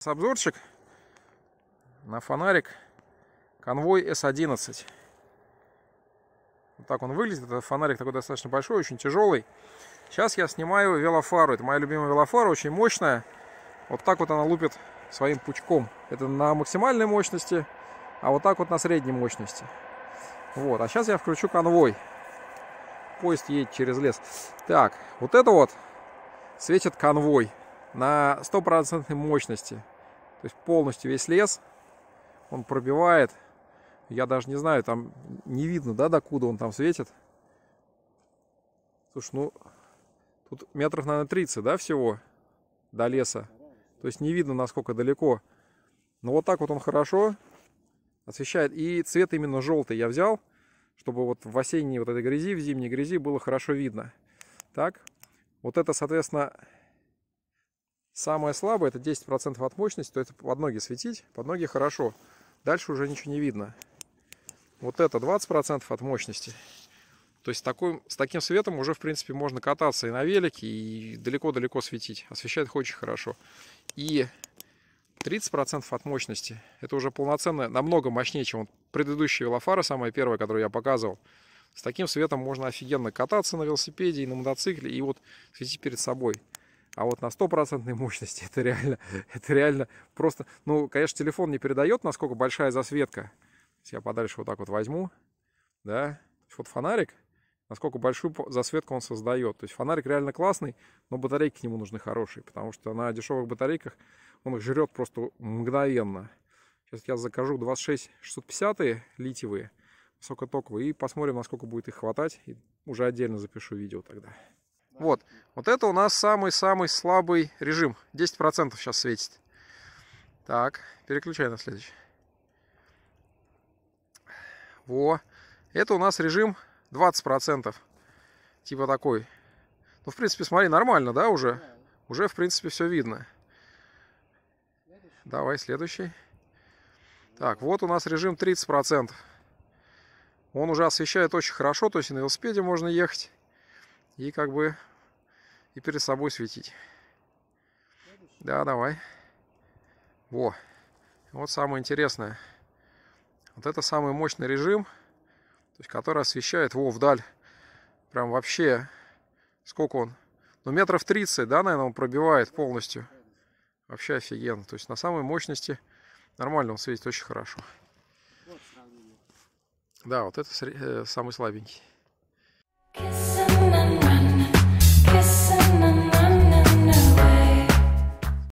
С Обзорчик на фонарик конвой S11. Вот так он выглядит. Этот фонарик такой достаточно большой, очень тяжелый. Сейчас я снимаю велофару. Это моя любимая велофара, очень мощная. Вот так вот она лупит своим пучком. Это на максимальной мощности, а вот так вот на средней мощности. Вот, а сейчас я включу конвой. Поезд едет через лес. Так, вот это вот светит конвой на стопроцентной мощности. То есть полностью весь лес он пробивает. Я даже не знаю, там не видно, да, докуда он там светит. Слушай, ну, тут метров, наверное, 30, да, всего до леса. То есть не видно, насколько далеко. Но вот так вот он хорошо освещает. И цвет именно желтый я взял, чтобы вот в осенней вот этой грязи, в зимней грязи было хорошо видно. Так, вот это, соответственно, Самое слабое это 10% от мощности, то это под ноги светить, под ноги хорошо. Дальше уже ничего не видно. Вот это 20% от мощности. То есть такой, с таким светом уже, в принципе, можно кататься и на велике, и далеко-далеко светить. Освещает очень хорошо. И 30% от мощности. Это уже полноценное, намного мощнее, чем предыдущие велофара, самая первая, которую я показывал. С таким светом можно офигенно кататься на велосипеде и на мотоцикле, и вот светить перед собой. А вот на стопроцентной мощности это реально, это реально просто... Ну, конечно, телефон не передает, насколько большая засветка. Я подальше вот так вот возьму, да, вот фонарик, насколько большую засветку он создает. То есть фонарик реально классный, но батарейки к нему нужны хорошие, потому что на дешевых батарейках он их жрет просто мгновенно. Сейчас я закажу 26 650 литиевые, высокотоковые, и посмотрим, насколько будет их хватать. И уже отдельно запишу видео тогда. Вот. Вот это у нас самый-самый слабый режим. 10% сейчас светит. Так, переключай на следующий. Во. Это у нас режим 20%. Типа такой. Ну, в принципе, смотри, нормально, да, уже? Уже, в принципе, все видно. Давай следующий. Так, вот у нас режим 30%. Он уже освещает очень хорошо, то есть на велосипеде можно ехать и как бы и перед собой светить. Да, давай. Во. Вот самое интересное. Вот это самый мощный режим, то есть который освещает во вдаль. Прям вообще, сколько он? Ну, метров 30, да, наверное, он пробивает полностью. Вообще офигенно. То есть на самой мощности нормально он светит очень хорошо. Да, вот это э, самый слабенький.